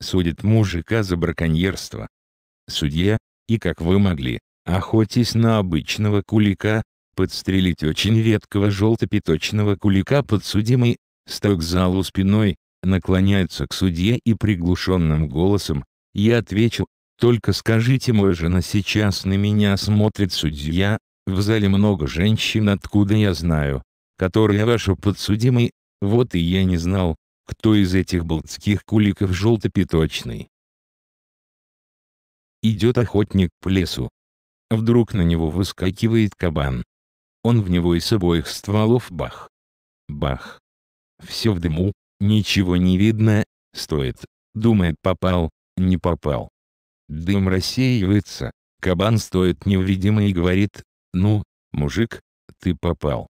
судит мужика за браконьерство. Судья, и как вы могли, охотясь на обычного кулика, подстрелить очень редкого желтопеточного кулика подсудимый, стоя к залу спиной, наклоняется к судье и приглушенным голосом, я отвечу, только скажите моя жена сейчас на меня смотрит судья, в зале много женщин откуда я знаю, которые ваши подсудимый, вот и я не знал, кто из этих болтских куликов желтопеточный? Идет охотник по лесу. Вдруг на него выскакивает кабан. Он в него из обоих стволов бах. Бах. Все в дыму, ничего не видно, стоит, думает попал, не попал. Дым рассеивается, кабан стоит невредимо и говорит, ну, мужик, ты попал.